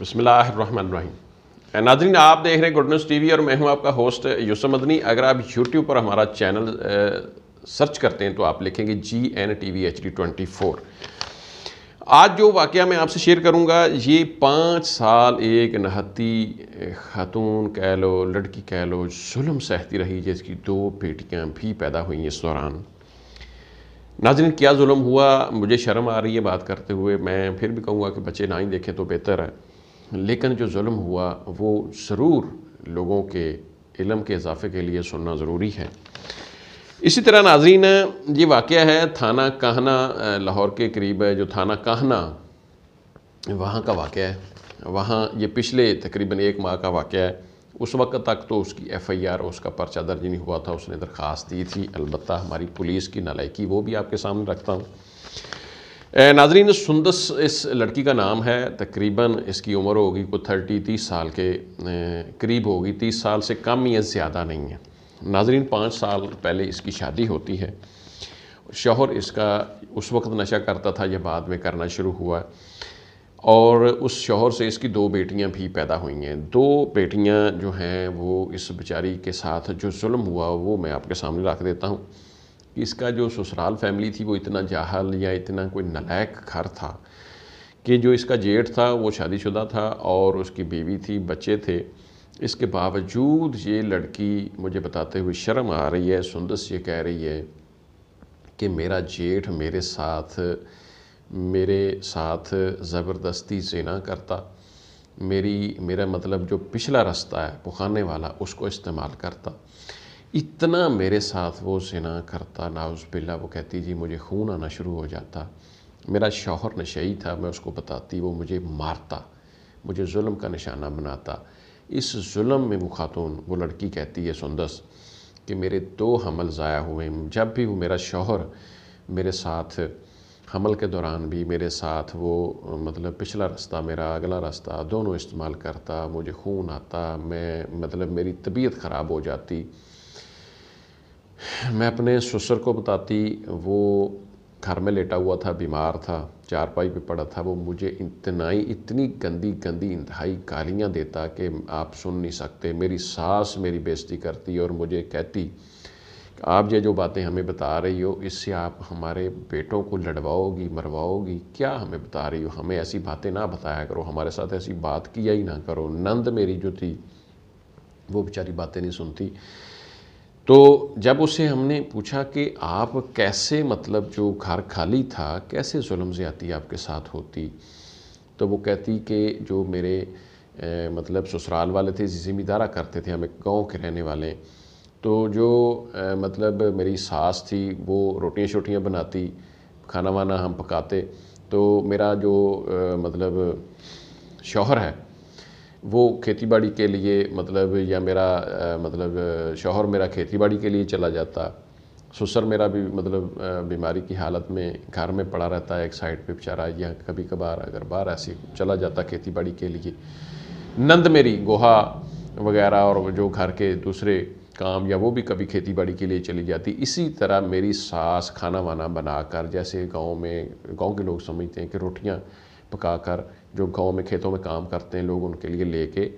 बसमिल्लाम नाजरीन आप देख रहे हैं गुड न्यूज़ टीवी और मैं हूं आपका होस्ट यूसु मदनी अगर आप यूट्यूब पर हमारा चैनल सर्च करते हैं तो आप लिखेंगे G N T V H D twenty four आज जो वाक़ मैं आपसे शेयर करूंगा ये पाँच साल एक नहती ख़तून कह लो लड़की कह लो जुल्म सहती रही जिसकी दो बेटियाँ भी पैदा हुई इस दौरान नाजरीन क्या जुल्म हुआ मुझे शर्म आ रही है बात करते हुए मैं फिर भी कहूँगा कि बच्चे ना ही देखें तो बेहतर है लेकिन जो जुल्म हुआ वो ज़रूर लोगों के इलम के इजाफे के लिए सुनना ज़रूरी है इसी तरह नाजरीन ये वाक़ है थाना कहना लाहौर के करीब है जो थाना कहना वहाँ का वाक़ है वहाँ ये पिछले तकरीबन एक माह का वाक़ है उस वक्त तक तो उसकी एफ़ आई आर उसका पर्चा दर्ज नहीं हुआ था उसने दरख्वास्त दी थी अलबत्त हमारी पुलिस की नलायकी वो भी आपके सामने रखता हूँ नाजरीन सुंदस इस लड़की का नाम है तकरीबन इसकी उम्र होगी को थर्टी तीस साल के करीब होगी तीस साल से कम या ज़्यादा नहीं है नाजरीन पाँच साल पहले इसकी शादी होती है शोहर इसका उस वक्त नशा करता था यह बाद में करना शुरू हुआ और उस शोहर से इसकी दो बेटियां भी पैदा हुई हैं दो बेटियां जो हैं वो इस बेचारी के साथ जो जुल्म हुआ वो मैं आपके सामने रख देता हूँ कि इसका जो ससुराल फैमिली थी वो इतना जाहल या इतना कोई नलायक घर था कि जो इसका जेठ था वो शादीशुदा था और उसकी बीवी थी बच्चे थे इसके बावजूद ये लड़की मुझे बताते हुए शर्म आ रही है सुंदस ये कह रही है कि मेरा जेठ मेरे साथ मेरे साथ ज़बरदस्ती जना करता मेरी मेरा मतलब जो पिछला रास्ता है पुखाने वाला उसको इस्तेमाल करता इतना मेरे साथ वो सिना करता नाउज बिल्ला वो कहती जी मुझे खून आना शुरू हो जाता मेरा शौहर ही था मैं उसको बताती वो मुझे मारता मुझे जुल्म का निशाना बनाता इस जुल्म में वो खातून वो लड़की कहती है सुंदस कि मेरे दो हमल ज़ाया हुए जब भी वो मेरा शौहर मेरे साथ हमल के दौरान भी मेरे साथ वो मतलब पिछला रास्ता मेरा अगला रास्ता दोनों इस्तेमाल करता मुझे खून आता मैं मतलब मेरी तबीयत ख़राब हो जाती मैं अपने ससुर को बताती वो घर में लेटा हुआ था बीमार था चारपाई पे पड़ा था वो मुझे इतना ही इतनी गंदी गंदी इंतहाई गालियाँ देता कि आप सुन नहीं सकते मेरी सास मेरी बेइज्जती करती और मुझे कहती आप ये जो बातें हमें बता रही हो इससे आप हमारे बेटों को लड़वाओगी मरवाओगी क्या हमें बता रही हो हमें ऐसी बातें ना बताया करो हमारे साथ ऐसी बात किया ही ना करो नंद मेरी जो थी वो बेचारी बातें नहीं सुनती तो जब उसे हमने पूछा कि आप कैसे मतलब जो घर खाली था कैसे जुल्म ज़्यादी आपके साथ होती तो वो कहती कि जो मेरे ए, मतलब ससुराल वाले थे ज़िम्मेदारा करते थे हम एक गाँव के रहने वाले तो जो ए, मतलब मेरी सास थी वो रोटियां शोटियाँ बनाती खाना वाना हम पकाते तो मेरा जो ए, मतलब शौहर है वो खेती बाड़ी के लिए मतलब या मेरा मतलब शोहर मेरा खेती बाड़ी के लिए चला जाता ससुर मेरा भी मतलब बीमारी की हालत में घर में पड़ा रहता है एक साइड पे बेचारा या कभी कभार अगर बाहर ऐसे चला जाता खेती बाड़ी के लिए नंद मेरी गोहा वगैरह और जो घर के दूसरे काम या वो भी कभी खेती बाड़ी के लिए चली जाती इसी तरह मेरी सास खाना वाना बनाकर जैसे गांव में गांव के लोग समझते हैं कि रोटियां पकाकर जो गांव में खेतों में काम करते हैं लोग उनके लिए लेके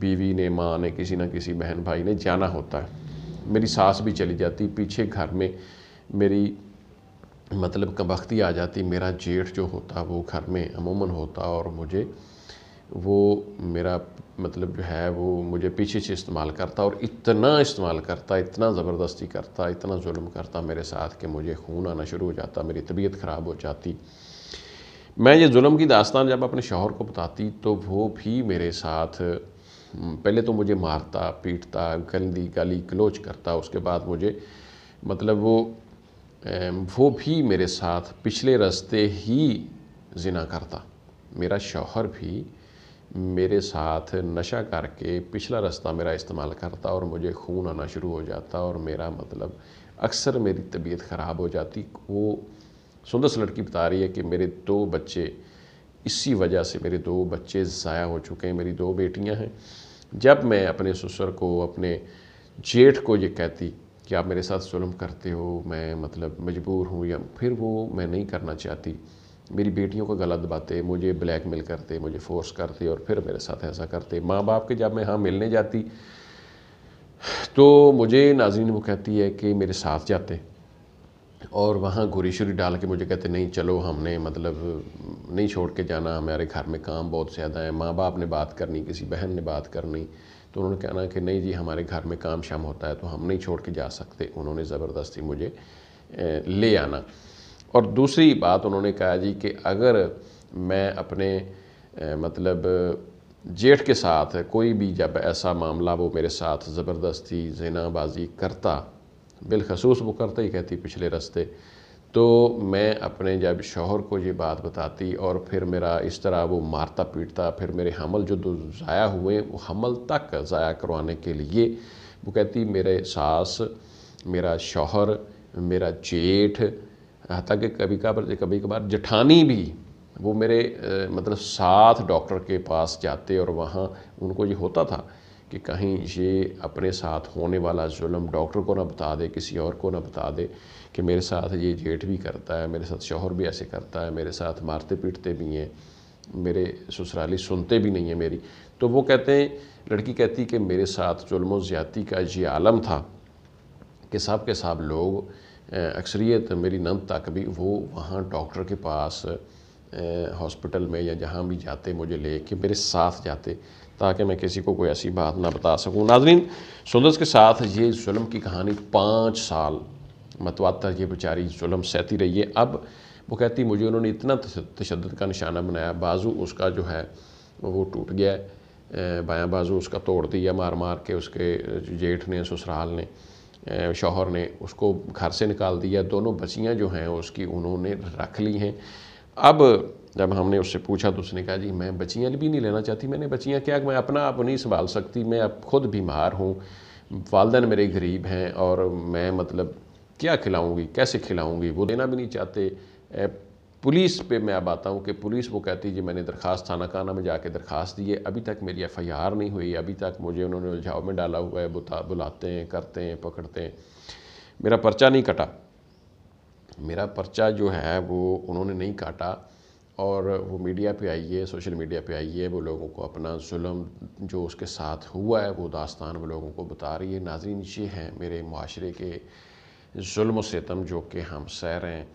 बीवी ने माँ ने किसी ना किसी बहन भाई ने जाना होता है मेरी सास भी चली जाती पीछे घर में मेरी मतलब कबख्ती आ जाती मेरा जेठ जो होता वो घर में अमूमन होता और मुझे वो मेरा मतलब जो है वो मुझे पीछे से इस्तेमाल करता और इतना इस्तेमाल करता इतना ज़बरदस्ती करता इतना जुल्म करता मेरे साथ कि मुझे खून आना शुरू हो जाता मेरी तबीयत ख़राब हो जाती मैं ये जुल्म की दास्तान जब अपने शोहर को बताती तो वो भी मेरे साथ पहले तो मुझे मारता पीटता गंदी गाली क्लोज करता उसके बाद मुझे मतलब वो वो भी मेरे साथ पिछले रास्ते ही जिना करता मेरा शौहर भी मेरे साथ नशा करके पिछला रास्ता मेरा इस्तेमाल करता और मुझे खून आना शुरू हो जाता और मेरा मतलब अक्सर मेरी तबीयत ख़राब हो जाती वो सुंदर सी लड़की बता रही है कि मेरे दो बच्चे इसी वजह से मेरे दो बच्चे ज़ाया हो चुके हैं मेरी दो बेटियां हैं जब मैं अपने ससुर को अपने जेठ को ये कहती कि आप मेरे साथ जुलम करते हो मैं मतलब मजबूर हूँ या फिर वो मैं नहीं करना चाहती मेरी बेटियों को गलत दबाते मुझे ब्लैक मेल करते मुझे फोर्स करते और फिर मेरे साथ ऐसा करते माँ बाप के जब मैं हाँ मिलने जाती तो मुझे नाजीन वो कहती है कि मेरे साथ जाते और वहाँ शुरी डाल के मुझे कहते नहीं चलो हमने मतलब नहीं छोड़ के जाना हमारे घर में काम बहुत ज़्यादा है माँ बाप ने बात करनी किसी बहन ने बात करनी तो उन्होंने कहना कि नहीं जी हमारे घर में काम शाम होता है तो हम नहीं छोड़ के जा सकते उन्होंने ज़बरदस्ती मुझे ले आना और दूसरी बात उन्होंने कहा जी कि अगर मैं अपने मतलब जेठ के साथ कोई भी जब ऐसा मामला वो मेरे साथ ज़बरदस्ती जनाबाजी करता बिलखसूस वो करते ही कहती पिछले रस्ते तो मैं अपने जब शोहर को ये बात बताती और फिर मेरा इस तरह वो मारता पीटता फिर मेरे हमल जो दो ज़ाया हुए वो हमल तक ज़ाया करवाने के लिए वो कहती मेरे सास मेरा शोहर मेरा जेठ हत्या के कभी कभार कभी कभार जठानी भी वो मेरे मतलब साथ डॉक्टर के पास जाते और वहाँ उनको ये होता था कि कहीं ये अपने साथ होने वाला जुल्म डॉक्टर को ना बता दे किसी और को ना बता दे कि मेरे साथ ये जेठ भी करता है मेरे साथ शोहर भी ऐसे करता है मेरे साथ मारते पीटते भी हैं मेरे ससुराली सुनते भी नहीं हैं मेरी तो वो कहते हैं लड़की कहती कि मेरे साथ जुल्म ज़्यादती का ये आलम था कि सब के सब लोग अक्सरियत मेरी नंद तक भी वो वहाँ डॉक्टर के पास हॉस्पिटल में या जहाँ भी जाते मुझे ले के मेरे साथ जाते ताकि मैं किसी को कोई ऐसी बात ना बता सकूँ नाजरीन सुंदस के साथ ये म की कहानी पाँच साल मतवा ये बेचारी जुलम सहती रही है अब वो कहती मुझे उन्होंने इतना तशद का निशाना बनाया बाजू उसका जो है वो टूट गया है बायां बाजू उसका तोड़ दिया मार मार के उसके जेठ ने ससुराल ने शोहर ने उसको घर से निकाल दिया दोनों बच्चियाँ जो हैं उसकी उन्होंने रख ली हैं अब जब हमने उससे पूछा तो उसने कहा जी मैं बच्चियाँ भी नहीं लेना चाहती मैंने बच्चियाँ क्या मैं अपना आप नहीं संभाल सकती मैं अब खुद बीमार हूँ वालदेन मेरे गरीब हैं और मैं मतलब क्या खिलाऊँगी कैसे खिलाऊँगी वो देना भी नहीं चाहते पुलिस पे मैं अब आता हूँ कि पुलिस वो कहती है जी मैंने दरख्वास्त थाना खाना में जाके दरख्वास्त दी है अभी तक मेरी एफ आई आर नहीं हुई अभी तक मुझे उन्होंने उलझाव में डाला हुआ है बुलाते हैं करते हैं पकड़ते हैं मेरा पर्चा नहीं कटा मेरा पर्चा जो है वो उन्होंने नहीं काटा और वो मीडिया पे आइए सोशल मीडिया पे आइए वो लोगों को अपना जुल्म जो उसके साथ हुआ है वो दास्तान वो लोगों को बता रही है नाजरीन ये हैं मेरे माशरे के जुल्म सितम जो कि हम सैर हैं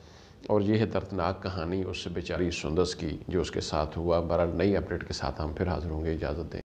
और यह है दर्दनाक कहानी उस बेचारी सुंदस की जो उसके साथ हुआ बहर नई अपडेट के साथ हम फिर हाजिर होंगे इजाज़त दें